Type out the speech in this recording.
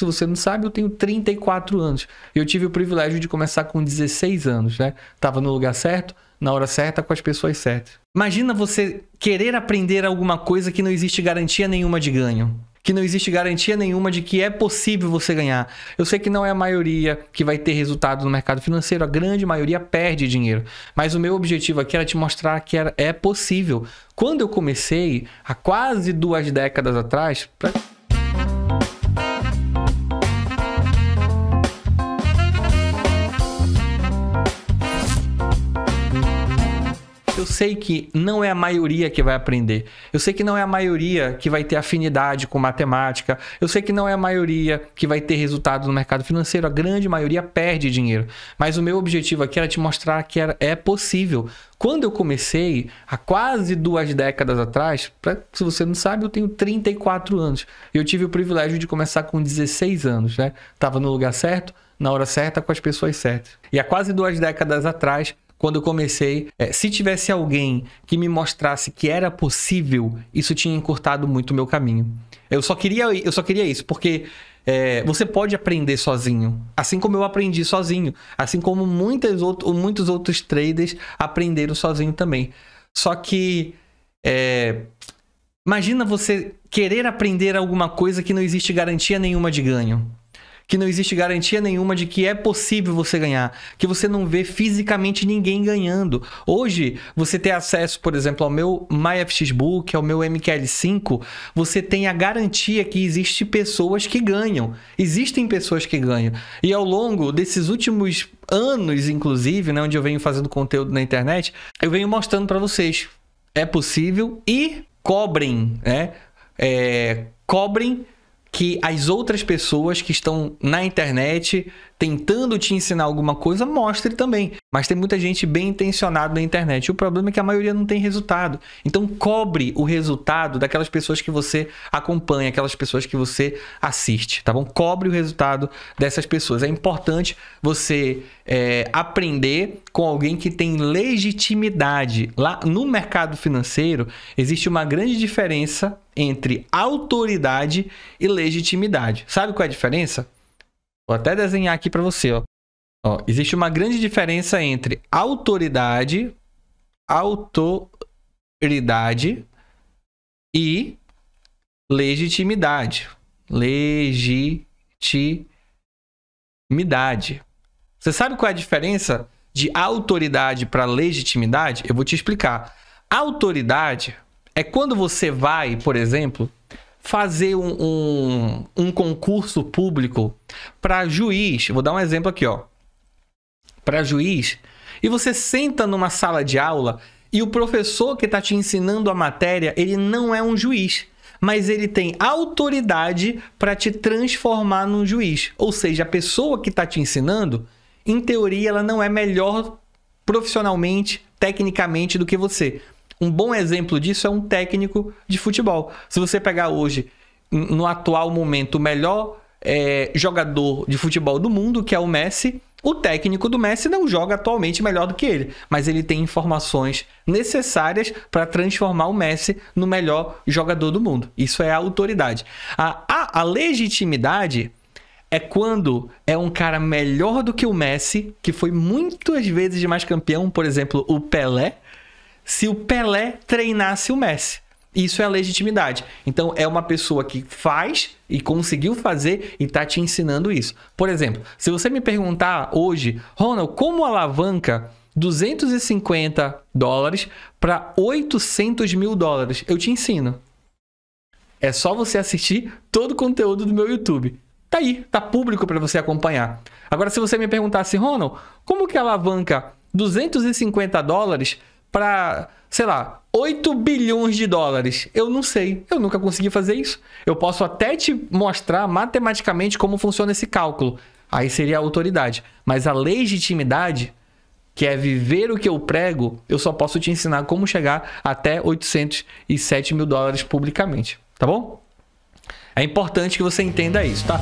se você não sabe, eu tenho 34 anos. Eu tive o privilégio de começar com 16 anos, né? Tava no lugar certo, na hora certa, com as pessoas certas. Imagina você querer aprender alguma coisa que não existe garantia nenhuma de ganho que não existe garantia nenhuma de que é possível você ganhar. Eu sei que não é a maioria que vai ter resultado no mercado financeiro, a grande maioria perde dinheiro. Mas o meu objetivo aqui era te mostrar que era, é possível. Quando eu comecei, há quase duas décadas atrás. Pra... eu sei que não é a maioria que vai aprender. Eu sei que não é a maioria que vai ter afinidade com matemática. Eu sei que não é a maioria que vai ter resultado no mercado financeiro. A grande maioria perde dinheiro. Mas o meu objetivo aqui era te mostrar que era, é possível. Quando eu comecei, há quase duas décadas atrás, pra, se você não sabe, eu tenho 34 anos. Eu tive o privilégio de começar com 16 anos, né? Estava no lugar certo, na hora certa, com as pessoas certas. E há quase duas décadas atrás, quando eu comecei, é, se tivesse alguém que me mostrasse que era possível, isso tinha encurtado muito o meu caminho. Eu só queria, eu só queria isso, porque é, você pode aprender sozinho, assim como eu aprendi sozinho, assim como muitas muitos outros traders aprenderam sozinho também. Só que é, imagina você querer aprender alguma coisa que não existe garantia nenhuma de ganho que não existe garantia nenhuma de que é possível você ganhar, que você não vê fisicamente ninguém ganhando. Hoje, você tem acesso, por exemplo, ao meu MyFX Book, ao meu MQL5, você tem a garantia que existe pessoas que ganham. Existem pessoas que ganham. E ao longo desses últimos anos, inclusive, né, onde eu venho fazendo conteúdo na internet, eu venho mostrando para vocês. É possível e cobrem, né? É, cobrem que as outras pessoas que estão na internet tentando te ensinar alguma coisa, mostre também. Mas tem muita gente bem intencionada na internet. o problema é que a maioria não tem resultado. Então cobre o resultado daquelas pessoas que você acompanha, aquelas pessoas que você assiste, tá bom? Cobre o resultado dessas pessoas. É importante você é, aprender com alguém que tem legitimidade. Lá no mercado financeiro existe uma grande diferença entre autoridade e legitimidade. Sabe qual é a diferença? Vou até desenhar aqui para você, ó. ó. Existe uma grande diferença entre autoridade, autoridade e legitimidade. Legitimidade. Você sabe qual é a diferença de autoridade para legitimidade? Eu vou te explicar. Autoridade é quando você vai, por exemplo, fazer um, um, um concurso público para juiz. Vou dar um exemplo aqui, ó. Para juiz. E você senta numa sala de aula e o professor que está te ensinando a matéria, ele não é um juiz mas ele tem autoridade para te transformar num juiz. Ou seja, a pessoa que está te ensinando, em teoria, ela não é melhor profissionalmente, tecnicamente do que você. Um bom exemplo disso é um técnico de futebol. Se você pegar hoje, no atual momento, o melhor é, jogador de futebol do mundo, que é o Messi, o técnico do Messi não joga atualmente melhor do que ele, mas ele tem informações necessárias para transformar o Messi no melhor jogador do mundo. Isso é a autoridade. A, a, a, legitimidade é quando é um cara melhor do que o Messi, que foi muitas vezes mais campeão, por exemplo, o Pelé se o Pelé treinasse o Messi. Isso é legitimidade. Então é uma pessoa que faz e conseguiu fazer e está te ensinando isso. Por exemplo, se você me perguntar hoje, Ronald, como alavanca 250 dólares para 800 mil dólares? Eu te ensino. É só você assistir todo o conteúdo do meu YouTube. Tá aí, tá público para você acompanhar. Agora, se você me perguntasse, Ronald, como que alavanca 250 dólares para, sei lá, 8 bilhões de dólares. Eu não sei, eu nunca consegui fazer isso. Eu posso até te mostrar matematicamente como funciona esse cálculo. Aí seria a autoridade. Mas a legitimidade, que é viver o que eu prego, eu só posso te ensinar como chegar até 807 mil dólares publicamente. Tá bom? É importante que você entenda isso, tá?